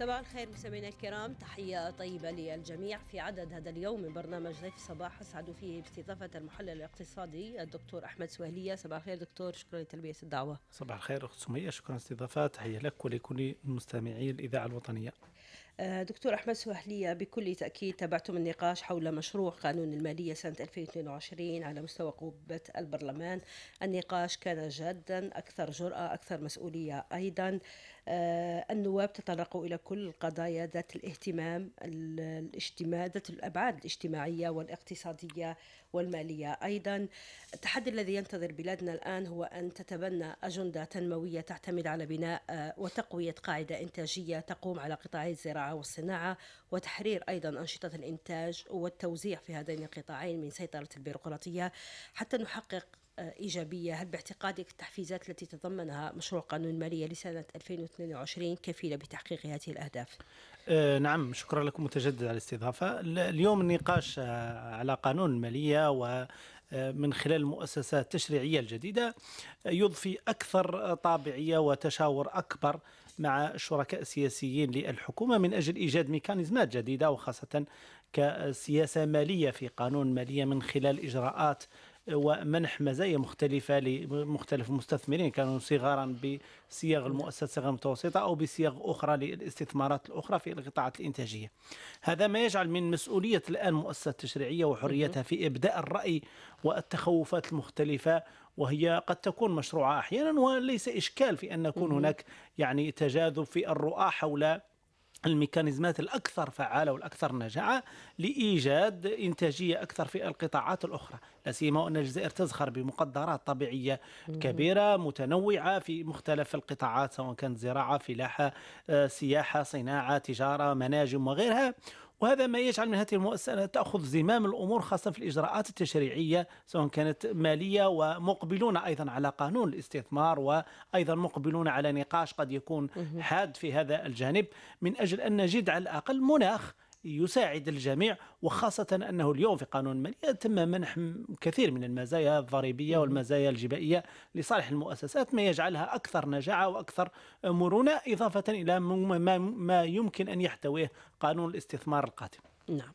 صباح الخير مستمعينا الكرام تحية طيبة للجميع في عدد هذا اليوم من برنامج ضيف الصباح أسعد فيه باستضافة المحلل الاقتصادي الدكتور أحمد سوهلية صباح الخير دكتور شكرا لتلبية الدعوة صباح الخير أخت سمية شكرا للاستضافة تحية لك ولكل مستمعي الإذاعة الوطنية آه، دكتور أحمد سوهلية بكل تأكيد تابعتم النقاش حول مشروع قانون المالية سنة 2022 على مستوى قوبة البرلمان النقاش كان جادا أكثر جرأة أكثر مسؤولية أيضا آه، النواب تطرقوا إلى كل القضايا ذات الاهتمام الاجتماع ذات الأبعاد الاجتماعية والاقتصادية والمالية أيضا التحدي الذي ينتظر بلادنا الآن هو أن تتبنى أجندة تنموية تعتمد على بناء وتقوية قاعدة إنتاجية تقوم على قطاعي الزراعة والصناعة وتحرير أيضا أنشطة الإنتاج والتوزيع في هذين القطاعين من سيطرة البيروقراطية حتى نحقق إيجابية هل باعتقادك التحفيزات التي تضمنها مشروع قانون المالية لسنة 2022 كفيلة بتحقيق هذه الأهداف؟ آه نعم شكرا لكم متجدد على الاستضافة اليوم النقاش أه، على قانون المالية و أه، من خلال المؤسسات التشريعية الجديدة أه، يضفي أكثر طابعية وتشاور أكبر مع الشركاء السياسيين للحكومة من أجل إيجاد ميكانيزمات جديدة وخاصة كسياسة مالية في قانون مالية من خلال إجراءات ومنح مزايا مختلفة لمختلف المستثمرين كانوا صغارا بصيغ المؤسسة الصغيرة المتوسطة أو بصيغ أخرى للاستثمارات الأخرى في القطاعات الإنتاجية هذا ما يجعل من مسؤولية الآن المؤسسة التشريعية وحريتها في إبداء الرأي والتخوفات المختلفة وهي قد تكون مشروعة أحيانا وليس إشكال في أن يكون هناك يعني تجاذب في الرؤى حول الميكانيزمات الأكثر فعالة والأكثر نجاعة لإيجاد إنتاجية أكثر في القطاعات الأخرى لا سيما أن الجزائر تزخر بمقدرات طبيعية كبيرة متنوعة في مختلف القطاعات سواء كانت زراعة فلاحة آه، سياحة صناعة تجارة مناجم وغيرها وهذا ما يجعل من هذه المؤسسة تأخذ زمام الأمور خاصة في الإجراءات التشريعية سواء كانت مالية ومقبلون أيضا على قانون الاستثمار وأيضا مقبلون على نقاش قد يكون حاد في هذا الجانب من أجل أن نجد على الأقل مناخ يساعد الجميع وخاصة أنه اليوم في قانون المالية تم منح كثير من المزايا الضريبية والمزايا الجبائية لصالح المؤسسات ما يجعلها أكثر نجاعة وأكثر مرونة إضافة إلى ما يمكن أن يحتويه قانون الاستثمار القادم نعم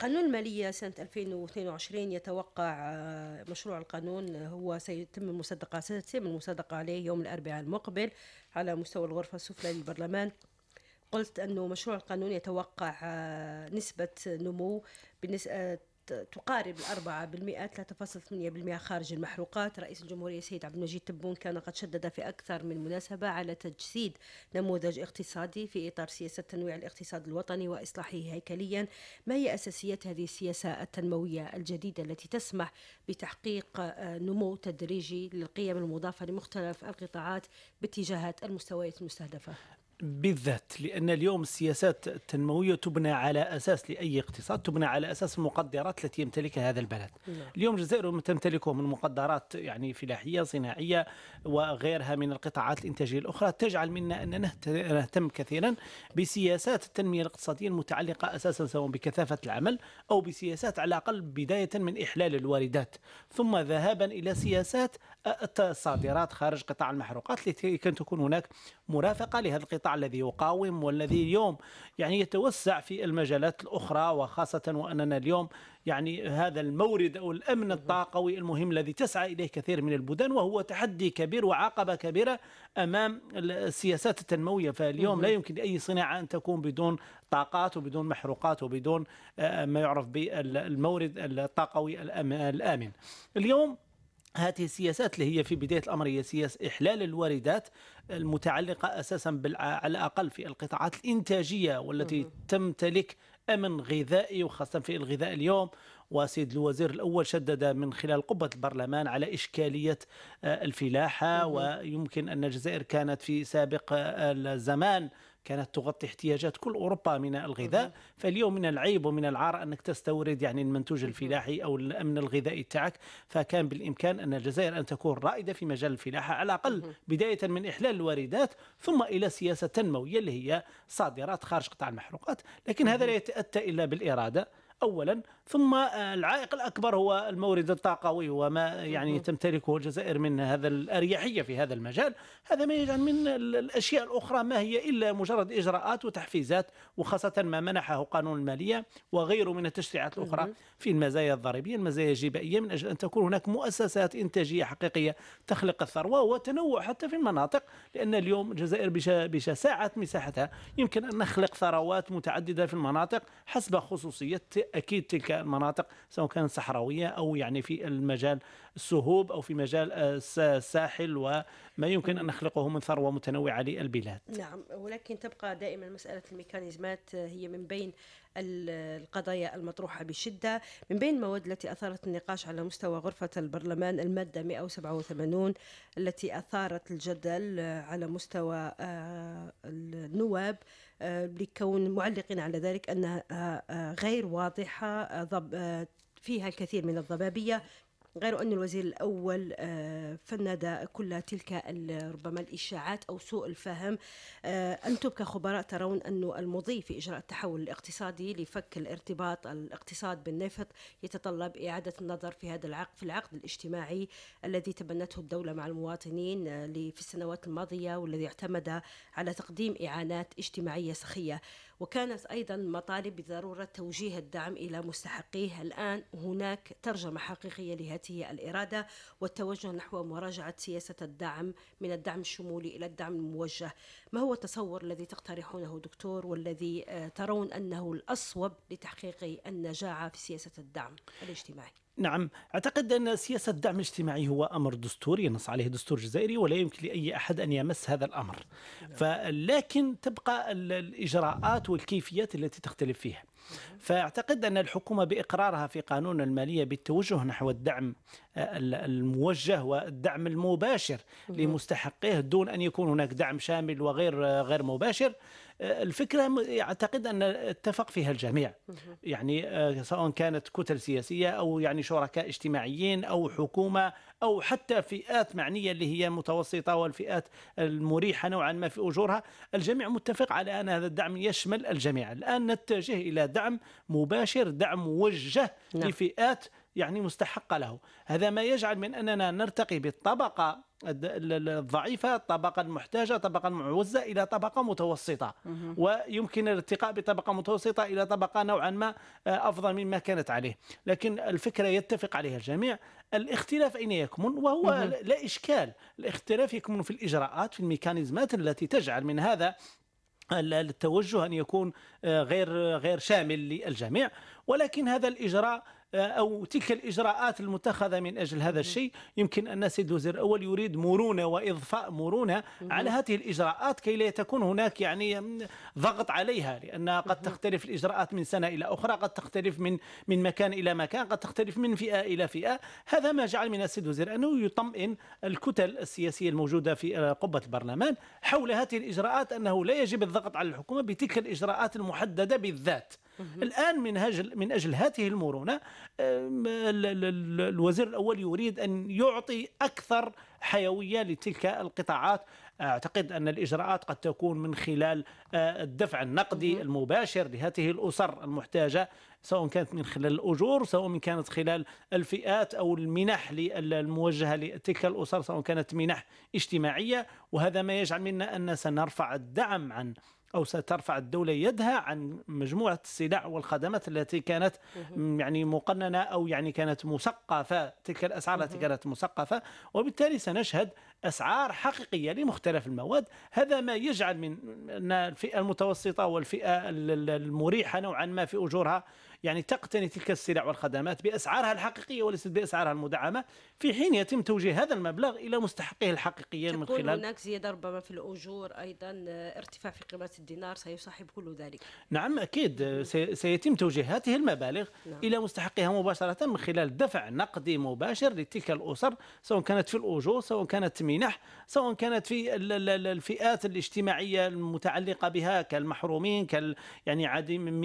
قانون المالية سنة 2022 يتوقع آه، مشروع القانون هو سيتم المصدقة سيتم المصادقة عليه يوم الأربعاء المقبل على مستوى الغرفة السفلى للبرلمان قلت أنه مشروع القانون يتوقع آه، نسبة نمو بنسبه آه، تقارب الأربعة بالمئة 3.8% خارج المحروقات رئيس الجمهورية السيد عبد المجيد تبون كان قد شدد في أكثر من مناسبة على تجسيد نموذج اقتصادي في إطار سياسة تنويع الاقتصاد الوطني وإصلاحه هيكليا ما هي أساسيات هذه السياسة التنموية الجديدة التي تسمح بتحقيق آه، نمو تدريجي للقيم المضافة لمختلف القطاعات باتجاهات المستويات المستهدفة بالذات لأن اليوم السياسات التنموية تبنى على أساس لأي اقتصاد تبنى على أساس المقدرات التي يمتلكها هذا البلد لا. نعم. اليوم الجزائر تمتلكه من مقدرات يعني فلاحية صناعية وغيرها من القطاعات الإنتاجية الأخرى تجعل منا أن نهتم كثيرا بسياسات التنمية الاقتصادية المتعلقة أساسا سواء بكثافة العمل أو بسياسات على الأقل بداية من إحلال الواردات ثم ذهابا إلى سياسات الصادرات خارج قطاع المحروقات التي كانت تكون هناك مرافقه لهذا القطاع الذي يقاوم والذي اليوم يعني يتوسع في المجالات الاخرى وخاصه واننا اليوم يعني هذا المورد او الامن الطاقوي المهم الذي تسعى اليه كثير من البلدان وهو تحدي كبير وعقبه كبيره امام السياسات التنمويه فاليوم لا يمكن لاي صناعه ان تكون بدون طاقات وبدون محروقات وبدون آه، ما يعرف بالمورد الطاقوي الامن اليوم هذه السياسات اللي هي في بدايه الامر هي سياسه احلال الواردات المتعلقه اساسا على الاقل في القطاعات الانتاجيه والتي تمتلك امن غذائي وخاصه في الغذاء اليوم وسيد الوزير الاول شدد من خلال قبه البرلمان على اشكاليه آه، الفلاحه ويمكن ان الجزائر كانت في سابق آه، الزمان كانت تغطي احتياجات كل اوروبا من الغذاء فاليوم من العيب ومن العار انك تستورد يعني المنتوج الفلاحي او الامن الغذائي تاعك فكان بالامكان ان الجزائر ان تكون رائده في مجال الفلاحه على الاقل بدايه من احلال الواردات ثم الى سياسه تنمويه اللي هي صادرات خارج قطاع المحروقات لكن هذا لا يتاتى الا بالاراده اولا ثم آه، العائق الاكبر هو المورد الطاقوي وما يعني تمتلكه الجزائر من هذا الاريحيه في هذا المجال هذا ما يجعل من الاشياء الاخرى ما هي الا مجرد اجراءات وتحفيزات وخاصه ما منحه قانون الماليه وغيره من التشريعات الاخرى في المزايا الضريبيه المزايا الجبائيه من اجل ان تكون هناك مؤسسات انتاجيه حقيقيه تخلق الثروه وتنوع حتى في المناطق لان اليوم الجزائر بشساعه مساحتها يمكن ان نخلق ثروات متعدده في المناطق حسب خصوصيه اكيد تلك المناطق سواء كانت صحراويه او يعني في المجال السهوب او في مجال آه، الساحل وما يمكن ان نخلقه من ثروه متنوعه للبلاد. نعم ولكن تبقى دائما مساله الميكانيزمات آه، هي من بين القضايا المطروحة بشدة من بين المواد التي أثارت النقاش على مستوى غرفة البرلمان المادة 187 التي أثارت الجدل آه، على مستوى آه، النواب آه، لكون معلقين على ذلك أنها غير واضحة فيها الكثير من الضبابية غير أن الوزير الأول آه، فند كل تلك ربما الإشاعات أو سوء الفهم آه، أنتم كخبراء ترون أن المضي في إجراء التحول الاقتصادي لفك الارتباط الاقتصاد بالنفط يتطلب إعادة النظر في هذا العقد في العقد الاجتماعي الذي تبنته الدولة مع المواطنين آه، في السنوات الماضية والذي اعتمد على تقديم إعانات اجتماعية سخية وكانت أيضا مطالب بضرورة توجيه الدعم إلى مستحقيه الآن هناك ترجمة حقيقية لهذه الإرادة والتوجه نحو مراجعة سياسة الدعم من الدعم الشمولي إلى الدعم الموجه ما هو التصور الذي تقترحونه دكتور والذي آه، ترون أنه الأصوب لتحقيق النجاعة في سياسة الدعم الاجتماعي نعم أعتقد أن سياسة الدعم الاجتماعي هو أمر دستوري ينص عليه دستور جزائري ولا يمكن لأي أحد أن يمس هذا الأمر نعم. لكن تبقى الإجراءات والكيفيات التي تختلف فيها فأعتقد أن الحكومة بإقرارها في قانون المالية بالتوجه نحو الدعم آه، الموجه والدعم المباشر لمستحقيه دون أن يكون هناك دعم شامل وغير آه، غير مباشر الفكره اعتقد ان اتفق فيها الجميع يعني آه، سواء كانت كتل سياسيه او يعني شركاء اجتماعيين او حكومه او حتى فئات معنيه اللي هي متوسطه والفئات المريحه نوعا ما في اجورها الجميع متفق على ان هذا الدعم يشمل الجميع الان نتجه الى دعم مباشر دعم موجه نعم. لفئات يعني مستحقة له هذا ما يجعل من أننا نرتقي بالطبقة الضعيفة الطبقة المحتاجة طبقة المعوزة إلى طبقة متوسطة ويمكن الارتقاء بطبقة متوسطة إلى طبقة نوعا ما آه، أفضل مما كانت عليه لكن الفكرة يتفق عليها الجميع الاختلاف أين يكمن وهو لا إشكال الاختلاف يكمن في الإجراءات في الميكانيزمات التي تجعل من هذا التوجه أن يكون آه، غير غير شامل للجميع ولكن هذا الإجراء أو تلك الإجراءات المتخذة من أجل هذا الشيء يمكن أن السيد الوزير الأول يريد مرونة وإضفاء مرونة على هذه الإجراءات كي لا تكون هناك يعني ضغط عليها لأن قد تختلف الإجراءات من سنة إلى أخرى قد تختلف من من مكان إلى مكان قد تختلف من فئة إلى فئة هذا ما جعل من السيد الوزير أنه يطمئن الكتل السياسية الموجودة في قبة البرلمان حول هذه الإجراءات أنه لا يجب الضغط على الحكومة بتلك الإجراءات المحددة بالذات الآن من, أجل من أجل هذه المرونة الوزير الأول يريد أن يعطي أكثر حيوية لتلك القطاعات أعتقد أن الإجراءات قد تكون من خلال آه، الدفع النقدي المباشر لهذه الأسر المحتاجة سواء كانت من خلال الأجور سواء من كانت خلال الفئات أو المنح الموجهة لتلك الأسر سواء كانت منح اجتماعية وهذا ما يجعل منا أن سنرفع الدعم عن أو سترفع الدولة يدها عن مجموعة السلع والخدمات التي كانت يعني مقننة أو يعني كانت مسقفة تلك الأسعار التي كانت مسقفة وبالتالي سنشهد أسعار حقيقية لمختلف المواد هذا ما يجعل من الفئة المتوسطة والفئة المريحة نوعا ما في أجورها يعني تقتني تلك السلع والخدمات بأسعارها الحقيقية وليست بأسعارها المدعمة في حين يتم توجيه هذا المبلغ إلى مستحقه الحقيقيين من خلال هناك زيادة ربما في الأجور أيضا ارتفاع في قيمة الدينار سيصاحب كل ذلك نعم أكيد سيتم توجيه هذه المبالغ نعم. إلى مستحقها مباشرة من خلال دفع نقدي مباشر لتلك الأسر سواء كانت في الأجور سواء كانت منح سواء كانت في الفئات الاجتماعية المتعلقة بها كالمحرومين كال يعني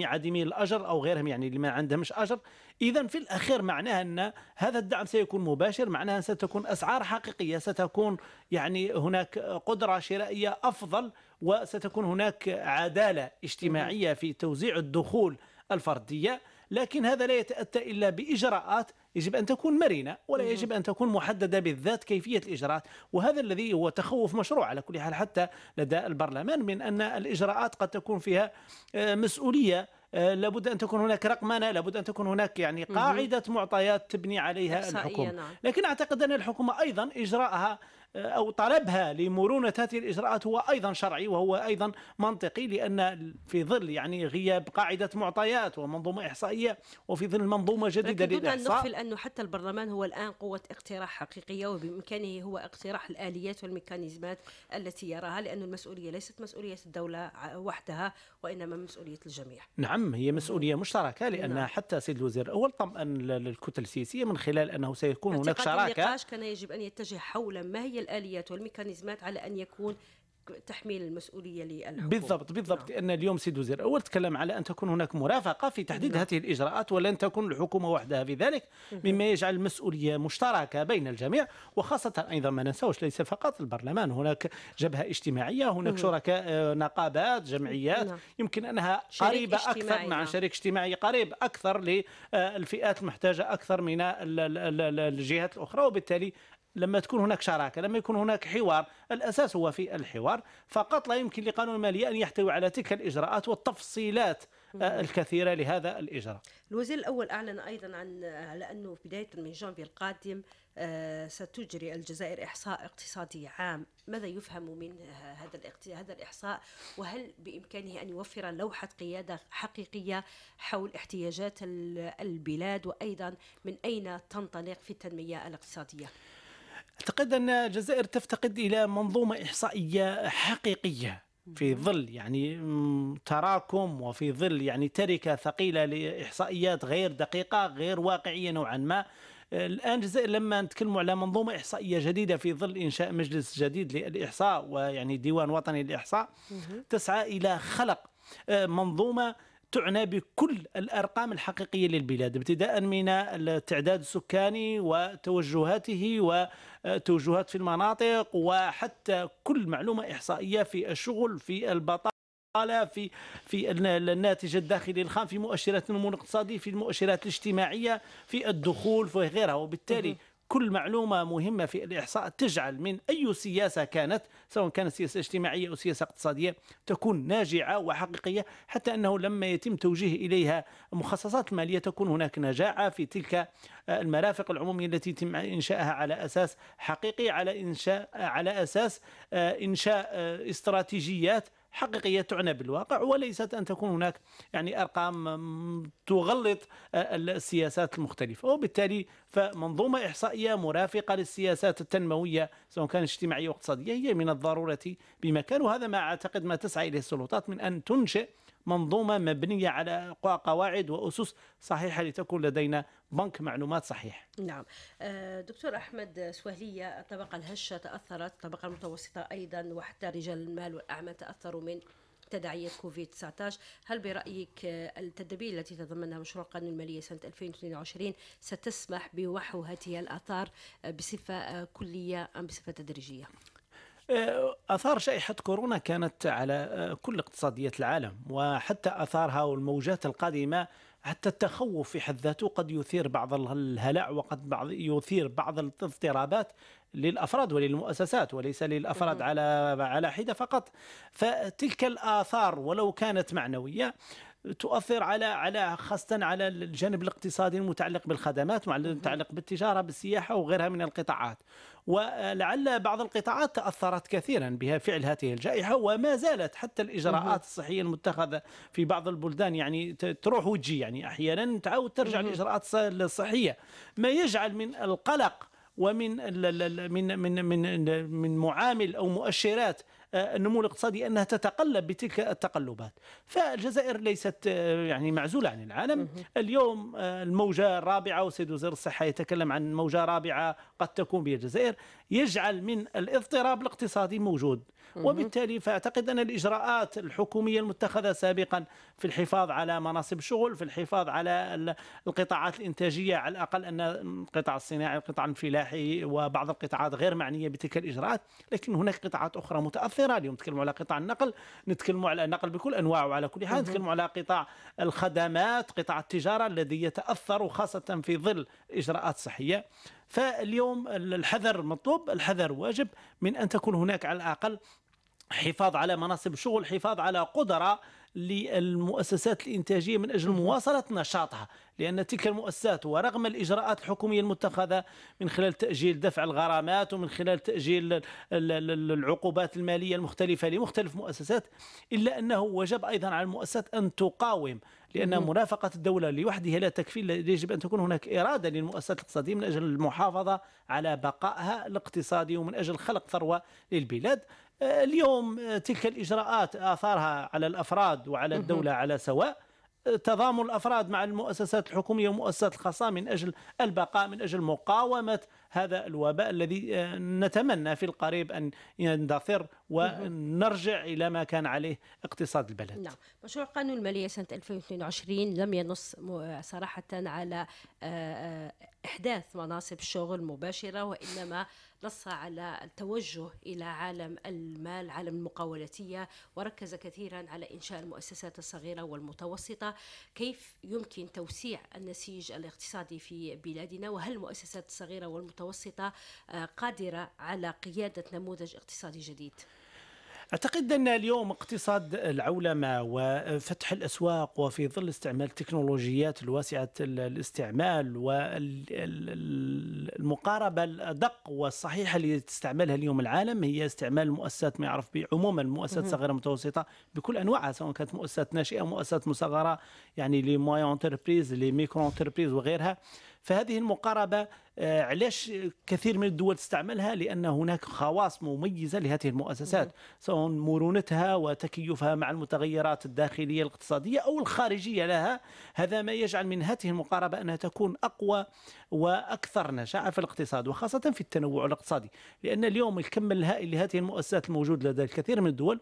عديمي الأجر أو غيرهم يعني يعني اللي ما عندهمش اجر اذا في الاخير معناها ان هذا الدعم سيكون مباشر معناها ستكون اسعار حقيقيه ستكون يعني هناك قدره شرائيه افضل وستكون هناك عداله اجتماعيه في توزيع الدخول الفرديه لكن هذا لا يتاتى الا باجراءات يجب ان تكون مرنه ولا يجب ان تكون محدده بالذات كيفيه الاجراءات وهذا الذي هو تخوف مشروع على كل حال حتى لدى البرلمان من ان الاجراءات قد تكون فيها آه، مسؤوليه آه، لابد ان تكون هناك رقمنه لابد ان تكون هناك يعني قاعده معطيات تبني عليها الحكومه نعم. لكن اعتقد ان الحكومه ايضا اجراءها أو طلبها لمرونة هذه الإجراءات هو أيضا شرعي وهو أيضا منطقي لأن في ظل يعني غياب قاعدة معطيات ومنظومة إحصائية وفي ظل منظومة جديدة للإحصاء دون أن نغفل أنه حتى البرلمان هو الآن قوة اقتراح حقيقية وبإمكانه هو اقتراح الآليات والميكانيزمات التي يراها لأن المسؤولية ليست مسؤولية الدولة وحدها وإنما مسؤولية الجميع نعم هي مسؤولية مشتركة لأن نعم. حتى سيد الوزير الأول طمأن للكتل السياسية من خلال أنه سيكون هناك شراكة النقاش كان يجب أن يتجه حول ما هي هي الاليات والميكانيزمات على ان يكون تحميل المسؤوليه للحكومه بالضبط بالضبط نعم. لان اليوم سيد وزير اول تكلم على ان تكون هناك مرافقه في تحديد نعم. هذه الاجراءات ولن تكون الحكومه وحدها في ذلك مما يجعل المسؤوليه مشتركه بين الجميع وخاصه ايضا ما ننساوش ليس فقط البرلمان هناك جبهه اجتماعيه هناك شركاء آه، نقابات جمعيات نعم. يمكن انها قريبه اكثر مع نعم. شريك اجتماعي قريب اكثر للفئات آه، المحتاجه اكثر من الجهات الاخرى وبالتالي لما تكون هناك شراكه لما يكون هناك حوار الاساس هو في الحوار فقط لا يمكن لقانون الماليه ان يحتوي على تلك الاجراءات والتفصيلات آه، الكثيره لهذا الاجراء. الوزير الاول اعلن ايضا عن على انه بدايه من جانفي القادم آه، ستجري الجزائر احصاء اقتصادي عام، ماذا يفهم من هذا هذا الاحصاء وهل بامكانه ان يوفر لوحه قياده حقيقيه حول احتياجات البلاد وايضا من اين تنطلق في التنميه الاقتصاديه؟ اعتقد ان الجزائر تفتقد الى منظومه احصائيه حقيقيه في ظل يعني تراكم وفي ظل يعني تركه ثقيله لاحصائيات غير دقيقه غير واقعيه نوعا ما الان الجزائر لما نتكلموا على منظومه احصائيه جديده في ظل انشاء مجلس جديد للاحصاء ويعني ديوان وطني للاحصاء تسعى الى خلق آه، منظومه تعنى بكل الارقام الحقيقيه للبلاد ابتداء من التعداد السكاني وتوجهاته وتوجهات في المناطق وحتى كل معلومه احصائيه في الشغل في البطاله في في الناتج الداخلي الخام في مؤشرات النمو الاقتصادي في المؤشرات الاجتماعيه في الدخول في غيرها وبالتالي كل معلومة مهمة في الإحصاء تجعل من أي سياسة كانت سواء كانت سياسة اجتماعية أو سياسة اقتصادية تكون ناجعة وحقيقية حتى أنه لما يتم توجيه إليها مخصصات مالية تكون هناك نجاعة في تلك آه، المرافق العمومية التي يتم إنشائها على أساس حقيقي على إنشاء على أساس آه، إنشاء آه، استراتيجيات حقيقيه تعنى بالواقع وليست ان تكون هناك يعني ارقام تغلط آه، السياسات المختلفه وبالتالي فمنظومه احصائيه مرافقه للسياسات التنمويه سواء كانت اجتماعيه واقتصاديه هي من الضروره بمكان وهذا ما اعتقد ما تسعى اليه السلطات من ان تنشئ منظومة مبنية على قواعد وأسس صحيحة لتكون لدينا بنك معلومات صحيح نعم آه، دكتور أحمد سوهلية الطبقة الهشة تأثرت الطبقة المتوسطة أيضا وحتى رجال المال والأعمال تأثروا من تداعيات كوفيد 19 هل برأيك التدابير التي تضمنها مشروع القانون المالية سنة 2022 ستسمح بوحو هذه الآثار بصفة كلية أم بصفة تدريجية؟ آه، اثار جائحه كورونا كانت على آه، كل اقتصاديات العالم وحتى اثارها والموجات القادمه حتى التخوف في حد ذاته قد يثير بعض الهلع وقد بعض يثير بعض الاضطرابات للافراد وللمؤسسات وليس للافراد على على حده فقط فتلك الاثار ولو كانت معنويه تؤثر على على خاصه على الجانب الاقتصادي المتعلق بالخدمات المتعلق بالتجاره بالسياحه وغيرها من القطاعات ولعل بعض القطاعات تاثرت كثيرا بها فعل هذه الجائحه وما زالت حتى الاجراءات الصحيه المتخذه في بعض البلدان يعني تروح وتجي يعني احيانا تعاود ترجع الاجراءات الصحيه ما يجعل من القلق ومن من من من من معامل او مؤشرات آه، النمو الاقتصادي أنها تتقلب بتلك التقلبات فالجزائر ليست آه، يعني معزولة عن العالم اليوم آه، الموجة الرابعة وسيد وزير الصحة يتكلم عن موجة رابعة قد تكون بالجزائر يجعل من الاضطراب الاقتصادي موجود وبالتالي فاعتقد ان الاجراءات الحكوميه المتخذه سابقا في الحفاظ على مناصب الشغل في الحفاظ على القطاعات الانتاجيه على الاقل ان القطاع الصناعي القطاع الفلاحي وبعض القطاعات غير معنيه بتلك الاجراءات لكن هناك قطاعات اخرى متاثره اليوم نتكلم على قطاع النقل نتكلم على النقل بكل انواعه على كل حال نتكلم على قطاع الخدمات قطاع التجاره الذي يتاثر خاصه في ظل اجراءات صحيه فاليوم الحذر مطلوب الحذر واجب من أن تكون هناك على الأقل حفاظ على مناصب الشغل حفاظ على قدرة للمؤسسات الإنتاجية من أجل مواصلة نشاطها لأن تلك المؤسسات ورغم الإجراءات الحكومية المتخذة من خلال تأجيل دفع الغرامات ومن خلال تأجيل العقوبات المالية المختلفة لمختلف مؤسسات إلا أنه وجب أيضا على المؤسسات أن تقاوم لأن مرافقة الدولة لوحدها لا تكفي يجب أن تكون هناك إرادة للمؤسسات الاقتصادية من أجل المحافظة على بقائها الاقتصادي ومن أجل خلق ثروة للبلاد آه، اليوم آه، تلك الإجراءات آثارها على الأفراد وعلى الدولة على سواء آه، تضامن الافراد مع المؤسسات الحكوميه والمؤسسات الخاصه من اجل البقاء من اجل مقاومه هذا الوباء الذي آه، نتمنى في القريب أن يندثر ونرجع إلى ما كان عليه اقتصاد البلد نعم مشروع قانون المالية سنة 2022 لم ينص صراحة على آه، آه، إحداث مناصب شغل مباشرة وإنما نص على التوجه إلى عالم المال عالم المقاولتية وركز كثيرا على إنشاء المؤسسات الصغيرة والمتوسطة كيف يمكن توسيع النسيج الاقتصادي في بلادنا وهل المؤسسات الصغيرة والمتوسطة متوسطة آه، قادرة على قيادة نموذج اقتصادي جديد أعتقد أن اليوم اقتصاد العولمة وفتح الأسواق وفي ظل استعمال التكنولوجيات الواسعة الاستعمال والمقاربة الأدق والصحيحة اللي تستعملها اليوم العالم هي استعمال المؤسسات ما يعرف عموما المؤسسات الصغيرة المتوسطة بكل أنواعها سواء كانت مؤسسات ناشئة مؤسسات مصغرة يعني لي مويا انتربريز لي ميكرو انتربريز وغيرها فهذه المقاربة آه، علاش كثير من الدول تستعملها لان هناك خواص مميزه لهذه المؤسسات سواء مرونتها وتكيفها مع المتغيرات الداخليه الاقتصاديه او الخارجيه لها هذا ما يجعل من هذه المقاربه انها تكون اقوى واكثر نشاعه في الاقتصاد وخاصه في التنوع الاقتصادي لان اليوم الكم الهائل لهذه المؤسسات الموجود لدى الكثير من الدول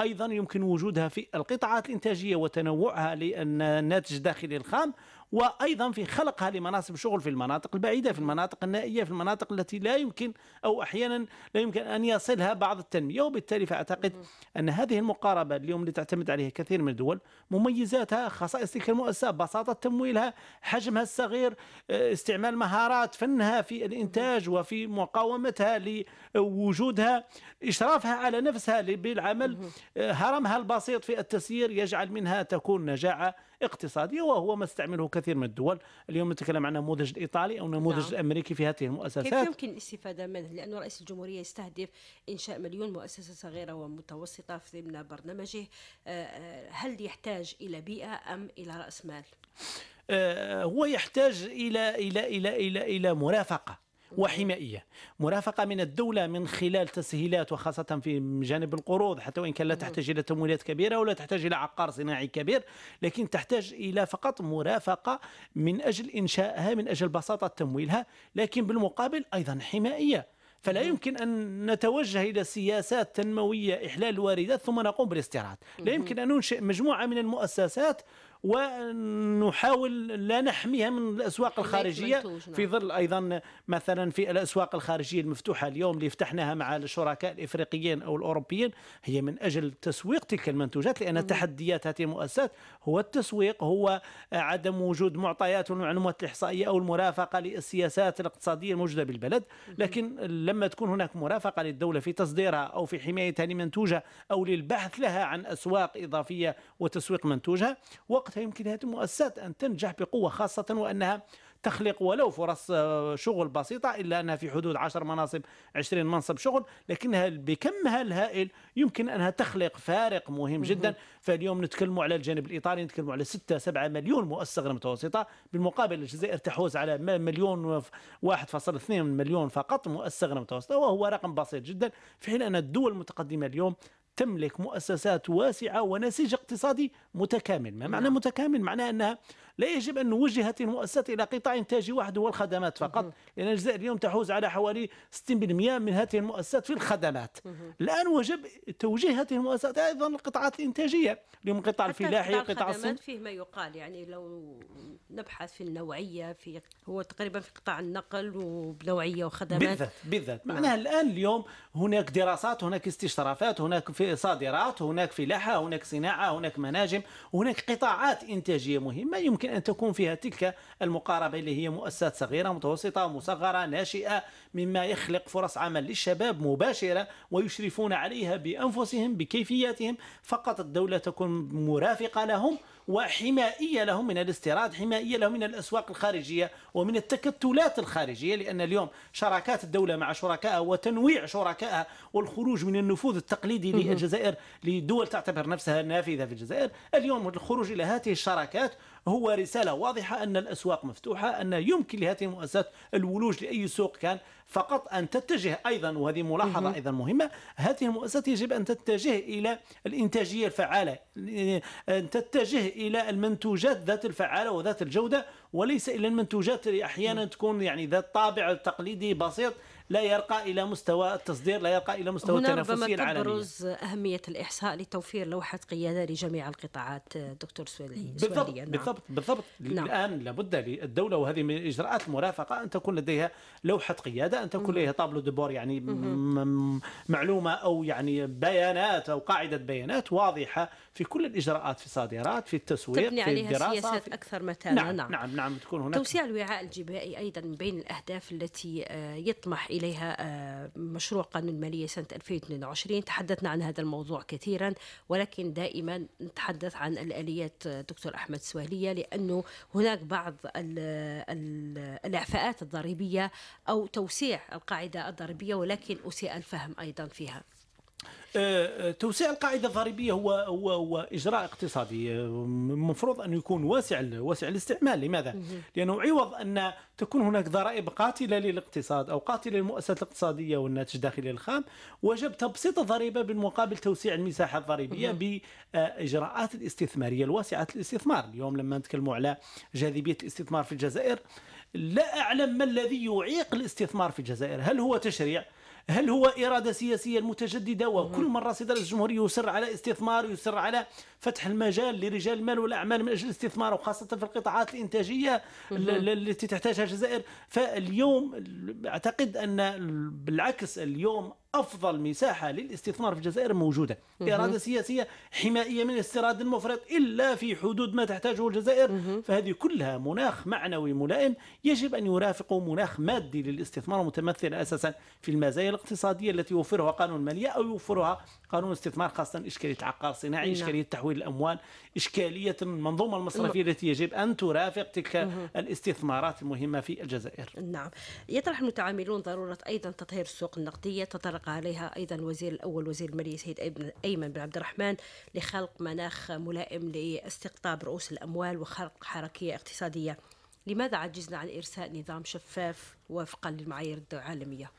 ايضا يمكن وجودها في القطاعات الانتاجيه وتنوعها لان الناتج الداخلي الخام وايضا في خلقها لمناصب شغل في المناطق البعيده في المناطق النائيه في المناطق التي لا يمكن او احيانا لا يمكن ان يصلها بعض التنميه وبالتالي فاعتقد ان هذه المقاربه اليوم اللي تعتمد عليها كثير من الدول مميزاتها خصائص تلك المؤسسه بساطه تمويلها حجمها الصغير آه، استعمال استعمال مهارات فنها في الإنتاج وفي مقاومتها لوجودها إشرافها على نفسها بالعمل آه، هرمها البسيط في التسيير يجعل منها تكون نجاعة اقتصادية وهو ما استعمله كثير من الدول اليوم نتكلم عن النموذج الإيطالي أو النموذج نعم. الأمريكي في هذه المؤسسات كيف يمكن الاستفادة منه لانه رئيس الجمهورية يستهدف إنشاء مليون مؤسسة صغيرة ومتوسطة في ضمن برنامجه آه، آه، هل يحتاج إلى بيئة أم إلى رأس مال؟ آه، هو يحتاج إلى إلى إلى إلى إلى مرافقة وحمائيه مرافقه من الدوله من خلال تسهيلات وخاصه في جانب القروض حتى وان كان لا نعم. تحتاج الى تمويلات كبيره ولا تحتاج الى عقار صناعي كبير لكن تحتاج الى فقط مرافقه من اجل انشائها من اجل بساطه تمويلها لكن بالمقابل ايضا حمائيه فلا نعم. يمكن ان نتوجه الى سياسات تنمويه احلال الواردات ثم نقوم بالاستيراد لا يمكن ان ننشئ مجموعه من المؤسسات ونحاول لا نحميها من الاسواق الخارجيه نعم. في ظل ايضا مثلا في الاسواق الخارجيه المفتوحه اليوم اللي فتحناها مع الشركاء الافريقيين او الاوروبيين هي من اجل تسويق تلك المنتوجات لان تحديات هذه المؤسسات هو التسويق هو عدم وجود معطيات والمعلومات الاحصائيه او المرافقه للسياسات الاقتصاديه الموجوده بالبلد لكن لما تكون هناك مرافقه للدوله في تصديرها او في حمايتها لمنتوجها او للبحث لها عن اسواق اضافيه وتسويق منتوجها وقت وقتها يمكن هذه المؤسسات أن تنجح بقوة خاصة وأنها تخلق ولو فرص آه، شغل بسيطة إلا أنها في حدود 10 مناصب 20 منصب شغل لكنها بكمها الهائل يمكن أنها تخلق فارق مهم جدا فاليوم نتكلم على الجانب الإيطالي نتكلم على 6 7 مليون مؤسسة غير متوسطة بالمقابل الجزائر تحوز على مليون 1.2 مليون فقط مؤسسة غير متوسطة وهو رقم بسيط جدا في حين أن الدول المتقدمة اليوم تملك مؤسسات واسعة ونسيج اقتصادي متكامل ما معنى نعم. متكامل؟ معناه أنها لا يجب أن نوجه هذه المؤسسات إلى قطاع إنتاجي واحد هو الخدمات فقط لأن الجزائر اليوم تحوز على حوالي 60% من هذه المؤسسات في الخدمات الآن وجب توجيه هذه المؤسسات أيضا للقطاعات الإنتاجية اليوم القطاع الفلاحي قطاع الخدمات فيه ما يقال يعني لو نبحث في النوعية في هو تقريبا في قطاع النقل وبنوعية وخدمات بالذات بالذات نعم. معناها الآن اليوم هناك دراسات هناك استشرافات هناك في صادرات هناك فلاحة هناك صناعة هناك مناجم هناك قطاعات إنتاجية مهمة يمكن أن تكون فيها تلك المقاربة اللي هي مؤسسات صغيرة متوسطة مصغرة ناشئة مما يخلق فرص عمل للشباب مباشرة ويشرفون عليها بأنفسهم بكيفياتهم فقط الدولة تكون مرافقة لهم وحمائية لهم من الاستيراد حمائية لهم من الأسواق الخارجية ومن التكتلات الخارجية لأن اليوم شراكات الدولة مع شركائها وتنويع شركائها والخروج من النفوذ التقليدي للجزائر لدول تعتبر نفسها نافذة في الجزائر اليوم الخروج إلى هذه الشراكات هو رسالة واضحة أن الأسواق مفتوحة أن يمكن لهذه المؤسسات الولوج لأي سوق كان فقط أن تتجه أيضا وهذه ملاحظة أيضا مهمة هذه المؤسسات يجب أن تتجه إلى الإنتاجية الفعالة أن تتجه إلى المنتوجات ذات الفعالة وذات الجودة وليس إلى المنتوجات اللي أحيانا تكون يعني ذات طابع تقليدي بسيط لا يرقى إلى مستوى التصدير لا يرقى إلى مستوى التنافسية العالمية تبرز أهمية الإحصاء لتوفير لوحة قيادة لجميع القطاعات دكتور سويلي بالضبط نعم. بالضبط بالضبط نعم. الآن لابد للدولة وهذه من إجراءات المرافقة أن تكون لديها لوحة قيادة أن تكون لديها طابلو دبور يعني معلومة أو يعني بيانات أو قاعدة بيانات واضحة في كل الإجراءات في الصادرات في التسويق تبني في عليها الدراسة سياسات في... أكثر متانة نعم،, نعم نعم نعم تكون هناك توسيع الوعاء الجبائي أيضا من بين الأهداف التي آه، يطمح إليها آه، مشروع قانون المالية سنة 2022 تحدثنا عن هذا الموضوع كثيرا ولكن دائما نتحدث عن الآليات آه، دكتور أحمد سوالية لأنه هناك بعض الإعفاءات الضريبية أو توسيع القاعدة الضريبية ولكن أسيء الفهم أيضا فيها آه، آه، توسيع القاعده الضريبيه هو هو هو اجراء اقتصادي المفروض آه، ان يكون واسع واسع الاستعمال لماذا؟ لانه عوض ان تكون هناك ضرائب قاتله للاقتصاد او قاتله للمؤسسات الاقتصاديه والناتج الداخلي الخام وجب تبسيط الضريبه بالمقابل توسيع المساحه الضريبيه باجراءات الاستثماريه الواسعه الاستثمار اليوم لما نتكلموا على جاذبيه الاستثمار في الجزائر لا اعلم ما الذي يعيق الاستثمار في الجزائر هل هو تشريع هل هو إرادة سياسية متجددة وكل مرة سيدر الجمهورية يصر على استثمار يصر على فتح المجال لرجال المال والاعمال من اجل الاستثمار وخاصه في القطاعات الانتاجيه التي تحتاجها الجزائر فاليوم اعتقد ان بالعكس اليوم افضل مساحه للاستثمار في الجزائر موجوده اراده سياسيه حمائيه من الاستيراد المفرط الا في حدود ما تحتاجه الجزائر فهذه كلها مناخ معنوي ملائم يجب ان يرافقه مناخ مادي للاستثمار متمثل اساسا في المزايا الاقتصاديه التي يوفرها قانون الماليه او يوفرها قانون الاستثمار خاصه اشكاليه العقار الصناعي نعم. اشكاليه تحويل الاموال اشكاليه المنظومه المصرفيه التي يجب ان ترافق تلك الاستثمارات المهمه في الجزائر نعم يطرح المتعاملون ضروره ايضا تطهير السوق النقديه تطرق عليها ايضا وزير الاول وزير الماليه سيد ايمن بن عبد الرحمن لخلق مناخ ملائم لاستقطاب رؤوس الاموال وخلق حركيه اقتصاديه لماذا عجزنا عن ارساء نظام شفاف وفقا للمعايير العالميه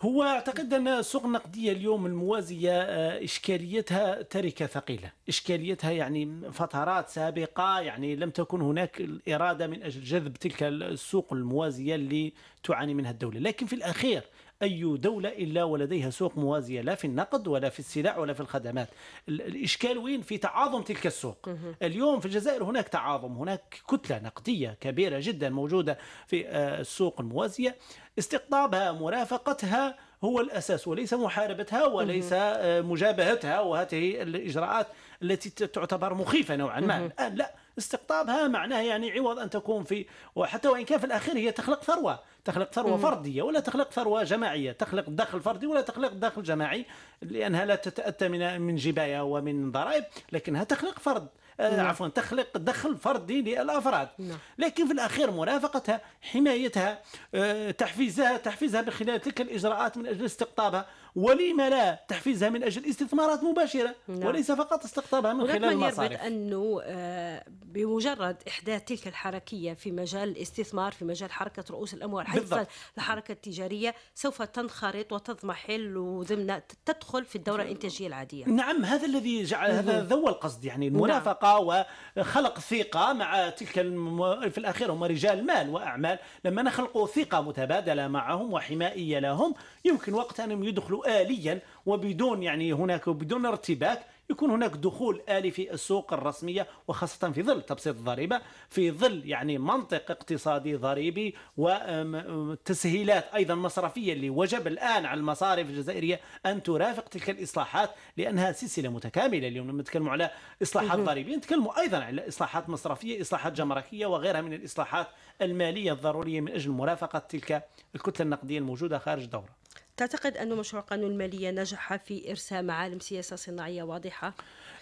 هو اعتقد ان السوق النقديه اليوم الموازيه آه، اشكاليتها تركه ثقيله، اشكاليتها يعني فترات سابقه يعني لم تكن هناك الاراده من اجل جذب تلك السوق الموازيه اللي تعاني منها الدوله، لكن في الاخير أي دولة إلا ولديها سوق موازية لا في النقد ولا في السلع ولا في الخدمات الإشكال وين في تعاظم تلك السوق اليوم في الجزائر هناك تعاظم هناك كتلة نقدية كبيرة جدا موجودة في آه، السوق الموازية استقطابها مرافقتها هو الاساس وليس محاربتها وليس آه، مجابهتها وهذه الاجراءات التي تعتبر مخيفه نوعا ما الان لا استقطابها معناه يعني عوض ان تكون في وحتى وان كان في الاخير هي تخلق ثروه تخلق ثروه مم. فرديه ولا تخلق ثروه جماعيه تخلق دخل فردي ولا تخلق دخل جماعي لانها لا تتاتى من من جبايه ومن ضرائب لكنها تخلق فرد مم. آه، نعم. عفوا تخلق دخل فردي للافراد نعم. لكن في الاخير مرافقتها حمايتها آه، تحفيزها تحفيزها من خلال تلك الاجراءات من اجل استقطابها ولما لا تحفيزها من اجل استثمارات مباشره نعم. وليس فقط استقطابها من خلال المصارف يربط انه آه، بمجرد احداث تلك الحركيه في مجال الاستثمار في مجال حركه رؤوس الاموال حيث الحركه التجاريه سوف تنخرط وتضمحل وضمن تدخل في الدوره الانتاجيه العاديه نعم هذا الذي جعل هذا ذو القصد يعني نعم. المنافقه نعم. وخلق ثقه مع تلك الم... في الاخير هم رجال مال واعمال لما نخلق ثقه متبادله معهم وحمائيه لهم يمكن وقت انهم يدخلوا آليا وبدون يعني هناك بدون ارتباك يكون هناك دخول آلي في السوق الرسمية وخاصة في ظل تبسيط الضريبة في ظل يعني منطق اقتصادي ضريبي وتسهيلات أيضا مصرفية اللي وجب الآن على المصارف الجزائرية أن ترافق تلك الإصلاحات لأنها سلسلة متكاملة اليوم لما نتكلم على إصلاحات ضريبية نتكلم أيضا على إصلاحات مصرفية إصلاحات جمركية وغيرها من الإصلاحات المالية الضرورية من أجل مرافقة تلك الكتلة النقدية الموجودة خارج دورة تعتقد أن مشروع قانون المالية نجح في إرساء معالم سياسة صناعية واضحة؟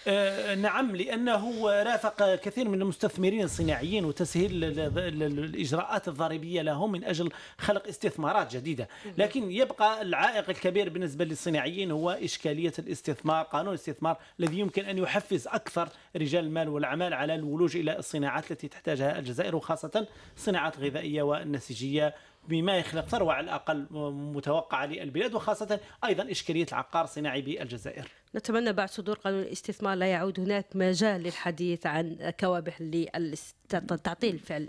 أه، نعم لأنه رافق كثير من المستثمرين الصناعيين وتسهيل الإجراءات الضريبية لهم من أجل خلق استثمارات جديدة لكن يبقى العائق الكبير بالنسبة للصناعيين هو إشكالية الاستثمار قانون الاستثمار الذي يمكن أن يحفز أكثر رجال المال والعمال على الولوج إلى الصناعات التي تحتاجها الجزائر وخاصة الصناعات الغذائية والنسيجية بما يخلق ثروة على الأقل متوقعة للبلاد وخاصة أيضا إشكالية العقار الصناعي بالجزائر نتمنى بعد صدور قانون الاستثمار لا يعود هناك مجال للحديث عن كوابح لتعطيل فعل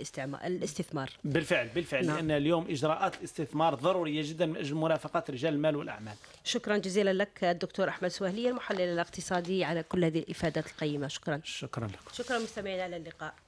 الاستثمار بالفعل بالفعل نعم. لأن اليوم إجراءات الاستثمار ضرورية جدا من أجل مرافقة رجال المال والأعمال شكرا جزيلا لك الدكتور أحمد سوهلي المحلل الاقتصادي على كل هذه الإفادات القيمة شكرا شكرا لكم شكرا مستمعينا على اللقاء